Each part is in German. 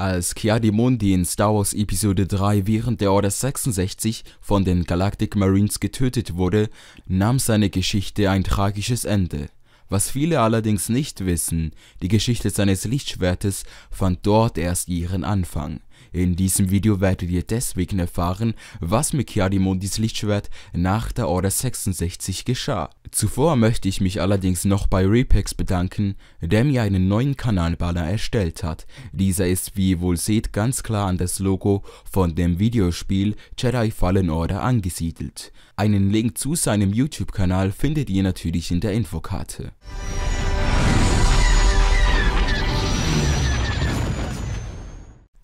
Als ki in Star Wars Episode 3 während der Order 66 von den Galactic Marines getötet wurde, nahm seine Geschichte ein tragisches Ende. Was viele allerdings nicht wissen, die Geschichte seines Lichtschwertes fand dort erst ihren Anfang in diesem Video werdet ihr deswegen erfahren, was mit Kiarimondis Lichtschwert nach der Order 66 geschah. Zuvor möchte ich mich allerdings noch bei Repex bedanken, der mir einen neuen Kanalbanner erstellt hat. Dieser ist wie ihr wohl seht ganz klar an das Logo von dem Videospiel Jedi Fallen Order angesiedelt. Einen Link zu seinem YouTube-Kanal findet ihr natürlich in der Infokarte.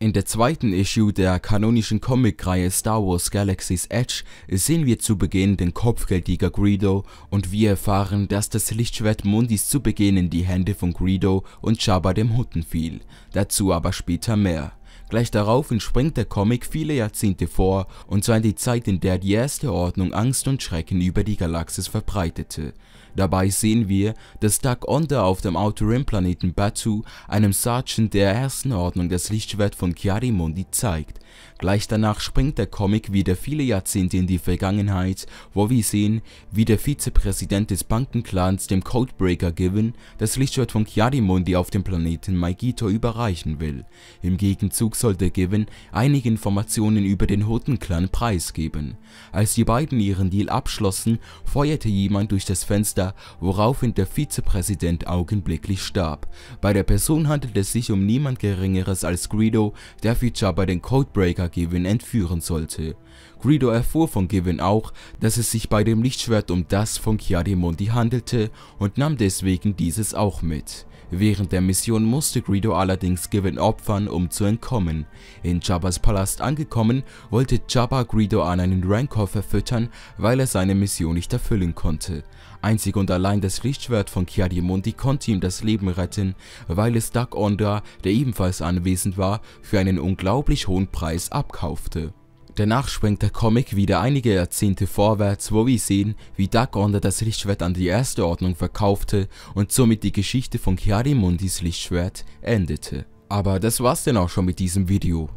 In der zweiten Issue der kanonischen Comicreihe Star Wars Galaxy's Edge sehen wir zu Beginn den Kopfgeldjäger Greedo und wir erfahren, dass das Lichtschwert Mundis zu Beginn in die Hände von Greedo und Jabba dem Hutten fiel, dazu aber später mehr. Gleich darauf entspringt der Comic viele Jahrzehnte vor und zwar in die Zeit, in der die erste Ordnung Angst und Schrecken über die Galaxis verbreitete. Dabei sehen wir, dass Dark Onda auf dem Outer Rim Planeten Batu einem Sergeant der ersten Ordnung das Lichtschwert von Chiarimundi zeigt. Gleich danach springt der Comic wieder viele Jahrzehnte in die Vergangenheit, wo wir sehen, wie der Vizepräsident des Bankenclans dem Codebreaker Given das Lichtschwert von Chiarimundi auf dem Planeten Maigito überreichen will. Im Gegenzug sollte Given einige Informationen über den Hutten-Clan preisgeben. Als die beiden ihren Deal abschlossen, feuerte jemand durch das Fenster, woraufhin der Vizepräsident augenblicklich starb. Bei der Person handelt es sich um niemand geringeres als Greedo, der Feature bei den Codebreaker Given entführen sollte. Greedo erfuhr von Given auch, dass es sich bei dem Lichtschwert um das von Chiademondi handelte und nahm deswegen dieses auch mit. Während der Mission musste Greedo allerdings Given opfern, um zu entkommen. In Jabba's Palast angekommen, wollte Jabba Greedo an einen Rancor verfüttern, weil er seine Mission nicht erfüllen konnte. Einzig und allein das Lichtschwert von Kiadimundi konnte ihm das Leben retten, weil es Duck Onda, der ebenfalls anwesend war, für einen unglaublich hohen Preis abkaufte. Danach schwenkt der Comic wieder einige Jahrzehnte vorwärts, wo wir sehen, wie Dark Order das Lichtschwert an die Erste Ordnung verkaufte und somit die Geschichte von Chiarimundis Lichtschwert endete. Aber das war's denn auch schon mit diesem Video.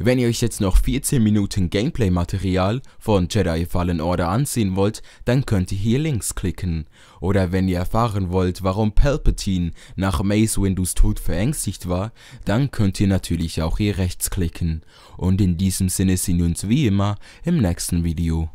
Wenn ihr euch jetzt noch 14 Minuten Gameplay-Material von Jedi Fallen Order ansehen wollt, dann könnt ihr hier links klicken. Oder wenn ihr erfahren wollt, warum Palpatine nach Mace Windows Tod verängstigt war, dann könnt ihr natürlich auch hier rechts klicken. Und in diesem Sinne sehen wir uns wie immer im nächsten Video.